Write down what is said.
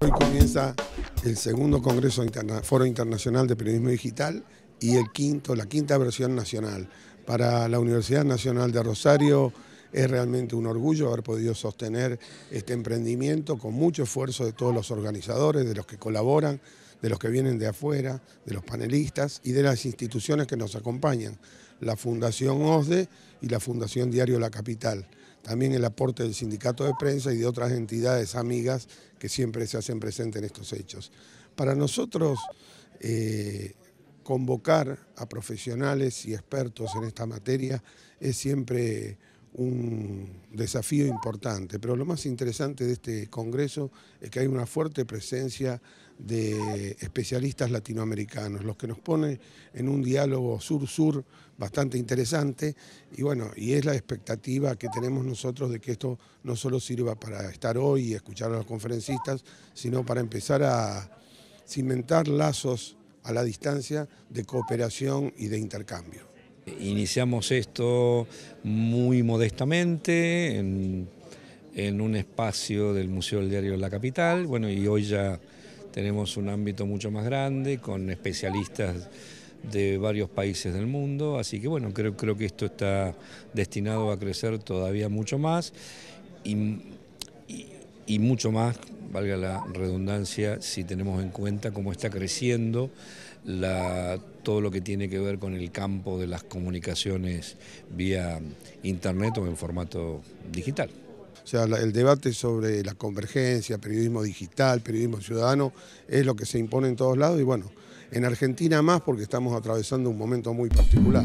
Hoy comienza el segundo Congreso Foro Internacional de Periodismo Digital y el quinto, la quinta versión nacional. Para la Universidad Nacional de Rosario es realmente un orgullo haber podido sostener este emprendimiento con mucho esfuerzo de todos los organizadores, de los que colaboran, de los que vienen de afuera, de los panelistas y de las instituciones que nos acompañan, la Fundación OSDE y la Fundación Diario La Capital también el aporte del sindicato de prensa y de otras entidades amigas que siempre se hacen presentes en estos hechos. Para nosotros, eh, convocar a profesionales y expertos en esta materia es siempre un desafío importante, pero lo más interesante de este Congreso es que hay una fuerte presencia de especialistas latinoamericanos, los que nos ponen en un diálogo sur-sur bastante interesante y bueno, y es la expectativa que tenemos nosotros de que esto no solo sirva para estar hoy y escuchar a los conferencistas, sino para empezar a cimentar lazos a la distancia de cooperación y de intercambio. Iniciamos esto muy modestamente en, un espacio del Museo del Diario de la Capital, bueno, y hoy ya tenemos un ámbito mucho más grande con especialistas de varios países del mundo, así que bueno, creo, creo que esto está destinado a crecer todavía mucho más y mucho más valga la redundancia, si tenemos en cuenta cómo está creciendo todo lo que tiene que ver con el campo de las comunicaciones vía Internet o en formato digital. O sea, el debate sobre la convergencia, periodismo digital, periodismo ciudadano, es lo que se impone en todos lados y bueno, en Argentina más porque estamos atravesando un momento muy particular.